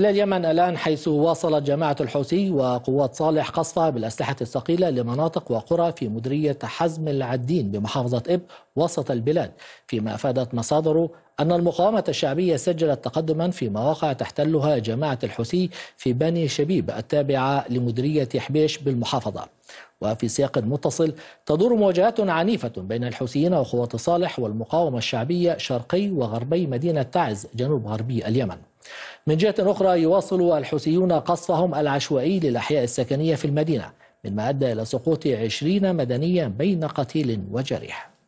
إلى اليمن الآن حيث واصلت جماعة الحوثي وقوات صالح قصفها بالأسلحة الثقيلة لمناطق وقرى في مديرية حزم العدين بمحافظة إب وسط البلاد فيما أفادت مصادر أن المقاومة الشعبية سجلت تقدما في مواقع تحتلها جماعة الحوثي في بني شبيب التابعة لمديرية حبيش بالمحافظة وفي سياق متصل تدور مواجهات عنيفة بين الحوثيين وقوات صالح والمقاومة الشعبية شرقي وغربي مدينة تعز جنوب غربي اليمن من جهة أخرى يواصل الحوثيون قصفهم العشوائي للأحياء السكنية في المدينة مما أدى إلى سقوط عشرين مدنيا بين قتيل وجريح